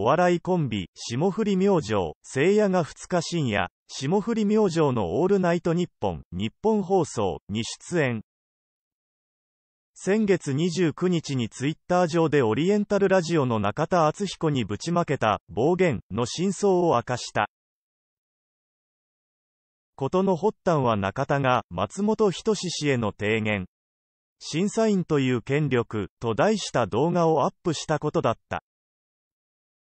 お笑いコンビ、霜降り明星、聖夜が2日深夜、霜降り明星のオールナイト日本、日本放送に出演。先月29日にツイッター上でオリエンタルラジオの中田敦彦にぶちまけた暴言の真相を明かした。ことの発端は中田が松本人志氏への提言。審査員という権力と題した動画をアップしたことだった。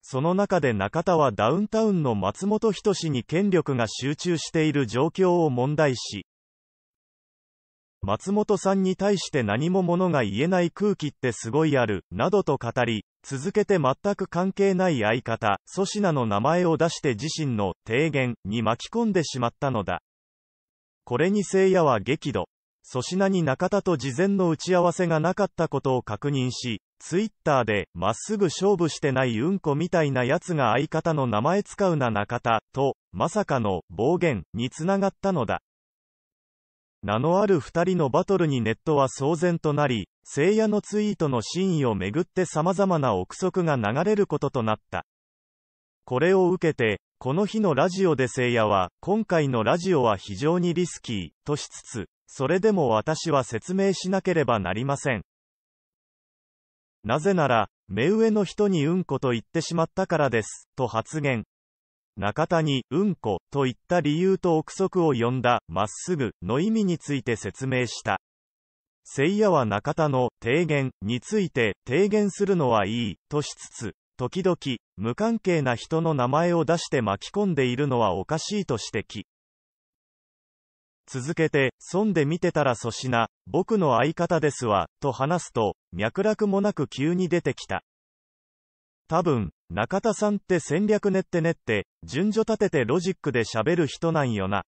その中で中田はダウンタウンの松本人志に権力が集中している状況を問題視。松本さんに対して何も物が言えない空気ってすごいある、などと語り、続けて全く関係ない相方、粗品の名前を出して自身の提言に巻き込んでしまったのだ。これに聖夜は激怒。粗品に中田と事前の打ち合わせがなかったことを確認し、ツイッターで、まっすぐ勝負してないうんこみたいなやつが相方の名前使うな中田、と、まさかの、暴言、につながったのだ。名のある二人のバトルにネットは騒然となり、聖夜のツイートの真意をめぐって様々な憶測が流れることとなった。これを受けて、この日のラジオで聖夜は、今回のラジオは非常にリスキー、としつつ、それでも私は説明しなければなりません。なぜなら、目上の人にうんこと言ってしまったからです、と発言。中田に、うんこ、と言った理由と憶測を呼んだ、まっすぐ、の意味について説明した。せいやは中田の、提言、について、提言するのはいい、としつつ、時々、無関係な人の名前を出して巻き込んでいるのはおかしいと指摘。続けて、損で見てたら粗品、僕の相方ですわ、と話すと、脈絡もなく急に出てきた。多分、中田さんって戦略練って練って、順序立ててロジックで喋る人なんよな。っ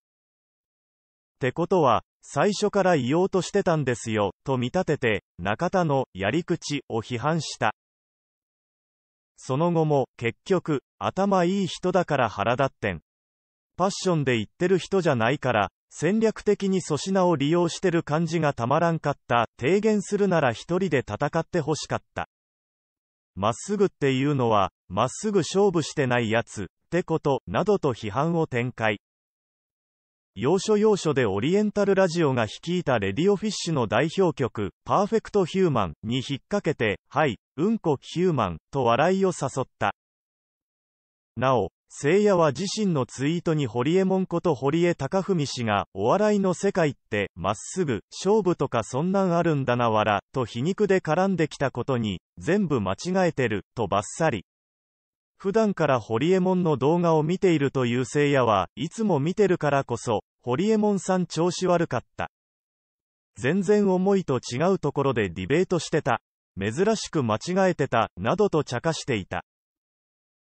てことは、最初から言おうとしてたんですよ、と見立てて、中田のやり口を批判した。その後も、結局、頭いい人だから腹立ってん。パッションで言ってる人じゃないから、戦略的に粗品を利用してる感じがたまらんかった、提言するなら一人で戦ってほしかった。まっすぐっていうのは、まっすぐ勝負してないやつ、ってこと、などと批判を展開。要所要所でオリエンタルラジオが率いたレディオフィッシュの代表曲、パーフェクトヒューマンに引っ掛けて、はい、うんこヒューマン、と笑いを誘った。なお、聖夜は自身のツイートに堀江門こと堀江貴文氏が、お笑いの世界って、まっすぐ、勝負とかそんなんあるんだなわら、と皮肉で絡んできたことに、全部間違えてる、とばっさり。普段から堀江門の動画を見ているという聖夜は、いつも見てるからこそ、堀江門さん調子悪かった。全然思いと違うところでディベートしてた。珍しく間違えてた、などと茶化していた。